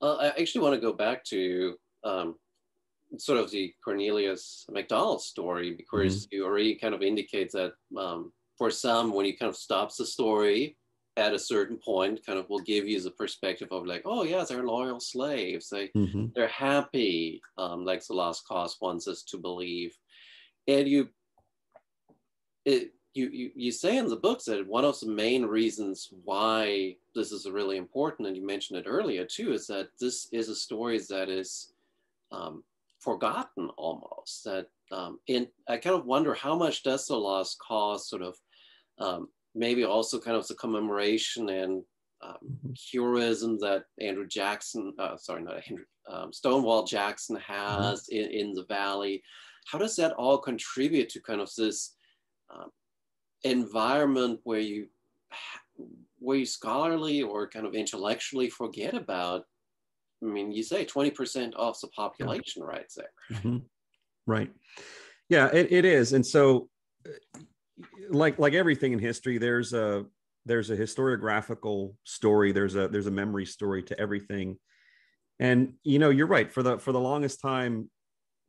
Uh, I actually want to go back to um, sort of the Cornelius McDonald story because mm-hmm. you already kind of indicate that um, for some, when he kind of stops the story at a certain point, kind of will give you the perspective of like, oh yeah, they're loyal slaves. They mm-hmm. they're happy, um, like the Last Cause wants us to believe, and you. It, you, you, say in the book that one of the main reasons why this is really important, and you mentioned it earlier too, is that this is a story that is um, forgotten almost. That um, in, I kind of wonder how much does the loss cause sort of um, maybe also kind of the commemoration and um, mm-hmm. heroism that Andrew Jackson, uh, sorry, not Andrew, um, Stonewall Jackson mm-hmm. has mm-hmm. in, in the Valley. How does that all contribute to kind of this um, environment where you where you scholarly or kind of intellectually forget about i mean you say 20% of the population yeah. right there mm-hmm. right yeah it, it is and so uh, like like everything in history there's a there's a historiographical story there's a there's a memory story to everything and you know you're right for the for the longest time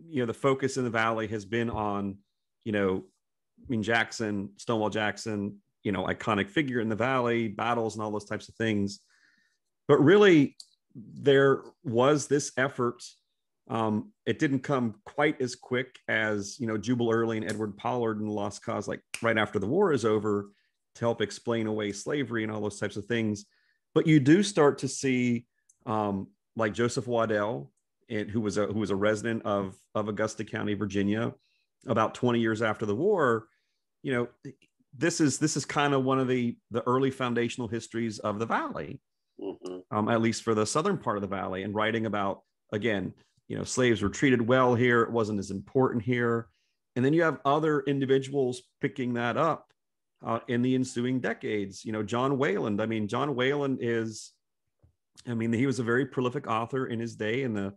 you know the focus in the valley has been on you know I mean, Jackson, Stonewall Jackson, you know, iconic figure in the Valley, battles and all those types of things. But really, there was this effort. Um, it didn't come quite as quick as, you know, Jubal Early and Edward Pollard and the Lost Cause, like right after the war is over, to help explain away slavery and all those types of things. But you do start to see, um, like Joseph Waddell, and who was a who was a resident of of Augusta County, Virginia, about 20 years after the war, you know, this is this is kind of one of the the early foundational histories of the valley, mm-hmm. um, at least for the southern part of the valley, and writing about again, you know, slaves were treated well here. It wasn't as important here, and then you have other individuals picking that up uh, in the ensuing decades. You know, John Wayland. I mean, John Wayland is, I mean, he was a very prolific author in his day in the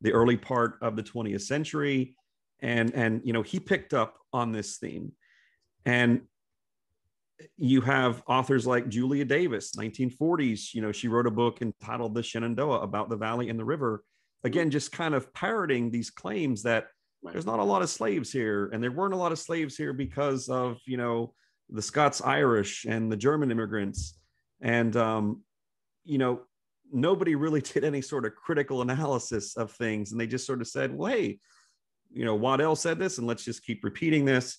the early part of the 20th century and and you know he picked up on this theme and you have authors like julia davis 1940s you know she wrote a book entitled the shenandoah about the valley and the river again just kind of parroting these claims that there's not a lot of slaves here and there weren't a lot of slaves here because of you know the scots irish and the german immigrants and um, you know nobody really did any sort of critical analysis of things and they just sort of said well hey you know, Waddell said this, and let's just keep repeating this.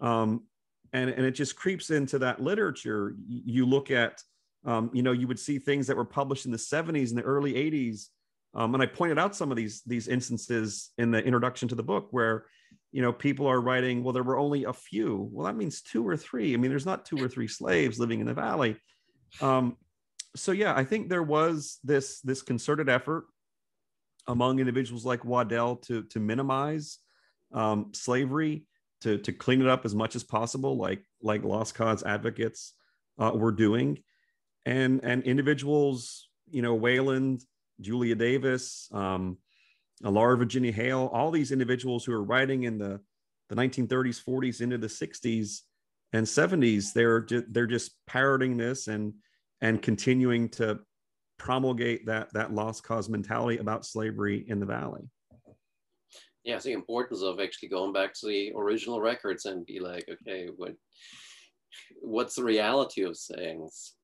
Um, and, and it just creeps into that literature. You look at, um, you know, you would see things that were published in the 70s and the early 80s. Um, and I pointed out some of these, these instances in the introduction to the book where, you know, people are writing, well, there were only a few. Well, that means two or three. I mean, there's not two or three slaves living in the valley. Um, so yeah, I think there was this this concerted effort among individuals like Waddell to to minimize um, slavery, to to clean it up as much as possible, like like Lost Cause advocates uh, were doing, and and individuals, you know, Wayland, Julia Davis, um, Laura Virginia Hale, all these individuals who are writing in the the 1930s, 40s, into the 60s and 70s, they're they're just parroting this and and continuing to promulgate that that lost cause mentality about slavery in the valley yeah it's the importance of actually going back to the original records and be like okay what what's the reality of things